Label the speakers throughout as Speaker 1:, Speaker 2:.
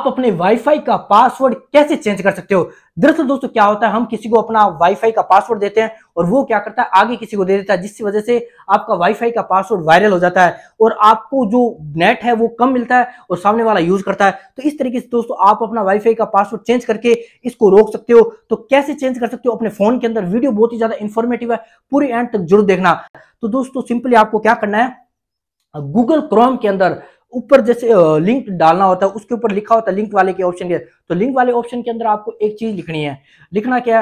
Speaker 1: आप अपने वाईफाई का पासवर्ड कैसे चेंज कर सकते हो दरअसल दोस्तों क्या होता है हम किसी को अपना वाईफाई का पासवर्ड देते हैं और वो क्या करता है आगे किसी को दे देता है जिसकी वजह से आपका वाईफाई का पासवर्ड वायरल हो जाता है और आपको जो नेट है वो कम मिलता है और सामने वाला यूज करता है तो इस तरीके से दोस्तों आप अपना वाईफाई का पासवर्ड चेंज करके इसको रोक सकते हो तो कैसे चेंज कर सकते हो अपने फोन के अंदर वीडियो बहुत ही ज्यादा इन्फॉर्मेटिव है पूरी एंड तक जरूर देखना तो दोस्तों सिंपली आपको क्या करना है गूगल क्रोम के अंदर ऊपर जैसे लिंक डालना होता है उसके ऊपर लिखा होता है लिंक वाले के ऑप्शन के तो लिंक वाले ऑप्शन के अंदर आपको एक चीज लिखनी है लिखना क्या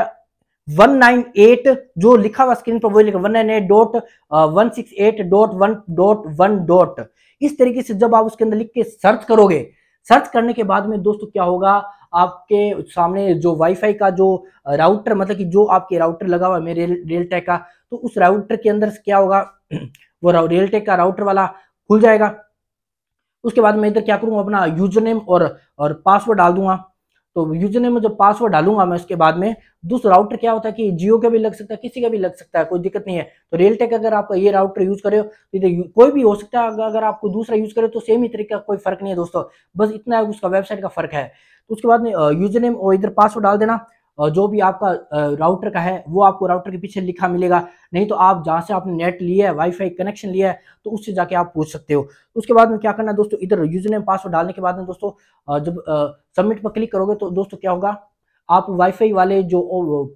Speaker 1: वन नाइन एट जो लिखा हुआ स्क्रीन पर वो लिखा one nine eight dot one six eight dot one dot one dot इस तरीके से जब आप उसके अंदर लिख के सर्च करोगे सर्च करने के बाद में दोस्तों क्या होगा आपके सामने जो वाईफाई का जो राउटर मतलब कि जो आपके राउटर लगा हुआ है मेरे रेलटेक का तो उस राउटर के अंदर क्या होगा वो रेलटेक का राउटर वाला खुल जाएगा उसके बाद मैं इधर क्या करूँगा अपना यूजर नेम और और पासवर्ड डाल दूंगा तो यूजर नेम में जब पासवर्ड डालूंगा मैं उसके बाद में दूसरा राउटर क्या होता है कि जियो का भी लग सकता है किसी का भी लग सकता है कोई दिक्कत नहीं है तो रियलटेक अगर आप ये राउटर यूज करे तो कोई भी हो सकता है अगर आपको दूसरा यूज करे तो सेम ही तरीके का कोई फर्क नहीं है दोस्तों बस इतना उसका वेबसाइट का फर्क है तो उसके बाद में यूजर नेम और इधर पासवर्ड डाल देना जो भी आपका राउटर का है वो आपको राउटर के पीछे लिखा मिलेगा नहीं तो आप जहाँ से आपने नेट लिया है वाईफाई कनेक्शन लिया है तो उससे जाके आप पूछ सकते हो उसके बाद में क्या करना है दोस्तों इधर यूजर नेम पासवर्ड डालने के बाद में दोस्तों जब सबमिट पर क्लिक करोगे तो दोस्तों क्या होगा आप वाईफाई वाले जो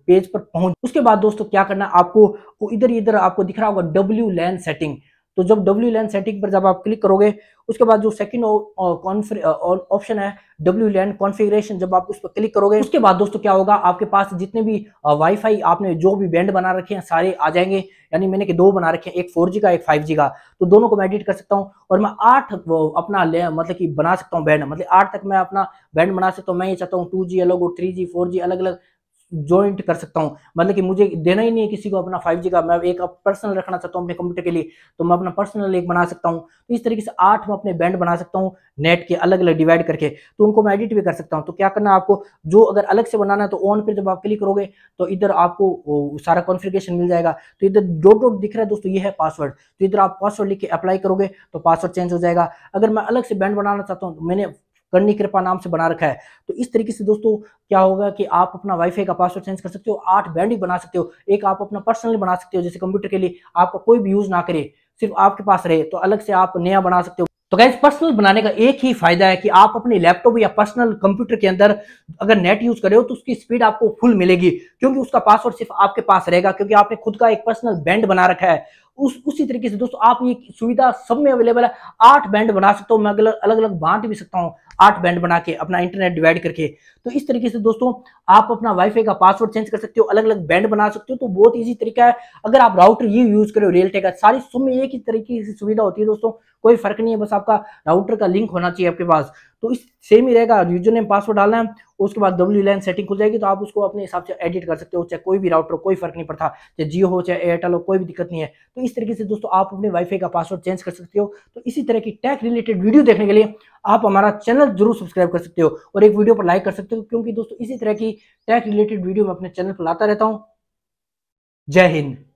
Speaker 1: पेज पर पहुंच उसके बाद दोस्तों क्या करना आपको इधर इधर आपको दिख रहा होगा डब्ल्यू लैन सेटिंग तो जब डब्ल्यू लैंड सेटिंग पर जब आप क्लिक करोगे उसके बाद जो सेकंड ऑप्शन है डब्ल्यू लैंड कॉन्फ़िगरेशन जब आप उस पर क्लिक करोगे उसके बाद दोस्तों क्या होगा आपके पास जितने भी वाईफाई आपने जो भी बैंड बना रखे हैं सारे आ जाएंगे यानी मैंने के दो बना रखे हैं एक फोर का एक फाइव का तो दोनों को मैं एडिट कर सकता हूँ और मैं आठ अपना मतलब की बना सकता हूँ बैंड मतलब आठ तक मैं अपना बैंड बना सकता हूँ मैं ये चाहता हूँ टू अलग और थ्री जी अलग अलग ज्वाइंट कर सकता हूँ मतलब कि मुझे देना ही नहीं है किसी को अपना फाइव का मैं एक पर्सनल रखना चाहता हूँ अपने कंप्यूटर के लिए तो मैं अपना पर्सनल एक बना सकता हूँ तो इस तरीके से आठ मैं अपने बैंड बना सकता हूँ नेट के अलग अलग डिवाइड करके तो उनको मैं एडिट भी कर सकता हूँ तो क्या करना आपको जो अगर अलग से बनाना है तो ऑन पर जब आप क्लिक करोगे तो इधर आपको सारा कॉन्फ़िगरेशन मिल जाएगा तो इधर जो डॉट दिख रहा है दोस्तों ये है पासवर्ड तो इधर आप पासवर्ड लिख के अप्लाई करोगे तो पासवर्ड चेंज हो जाएगा अगर मैं अलग से बैंड बनाना चाहता हूँ तो मैंने करनी कृपा नाम से बना रखा है तो इस तरीके से दोस्तों क्या होगा कि आप अपना वाईफाई का पासवर्ड चेंज कर सकते हो आठ बैंडिंग बना सकते हो एक आप अपना पर्सनल बना सकते हो जैसे कंप्यूटर के लिए आपका कोई भी यूज ना करे सिर्फ आपके पास रहे तो अलग से आप नया बना सकते हो तो गैस पर्सनल बनाने का एक ही फायदा है कि आप अपने लैपटॉप या पर्सनल कंप्यूटर के अंदर अगर नेट यूज करे हो तो उसकी स्पीड आपको फुल मिलेगी क्योंकि उसका पासवर्ड सिर्फ आपके पास रहेगा क्योंकि आपने खुद का एक पर्सनल बैंड बना रखा है उस उसी तरीके से दोस्तों आप ये सुविधा सब में अवेलेबल है आठ बैंड बना सकता हूँ मैं अलग अलग बांट भी सकता हूँ आठ बैंड बना के अपना इंटरनेट डिवाइड करके तो इस तरीके से दोस्तों आप अपना वाईफाई का पासवर्ड चेंज कर सकते हो अलग अलग बैंड बना सकते हो तो बहुत ईजी तरीका है अगर आप राउटर ये यूज करो रियलटे का सारी सब में एक ही तरीके की सुविधा होती है दोस्तों कोई फर्क नहीं है बस आपका राउटर का लिंक होना चाहिए आपके पास तो इस सेम ही रहेगा यूजर नेम पासवर्ड डालना है उसके बाद डब्ल्यू लाइन सेटिंग खुल जाएगी तो आप उसको अपने हिसाब से एडिट कर सकते हो चाहे कोई भी राउटर कोई फर्क नहीं पड़ता चाहे जियो हो चाहे एयरटेल हो कोई भी दिक्कत नहीं है तो इस तरीके से दोस्तों आप अपने वाईफाई का पासवर्ड चेंज कर सकते हो तो इसी तरह की टैक रिलेटेड वीडियो देखने के लिए आप हमारा चैनल जरूर सब्सक्राइब कर सकते हो और एक वीडियो पर लाइक कर सकते हो क्योंकि दोस्तों इसी तरह की टैक रिलेटेड वीडियो मैं अपने चैनल पर लाता रहता हूँ जय हिंद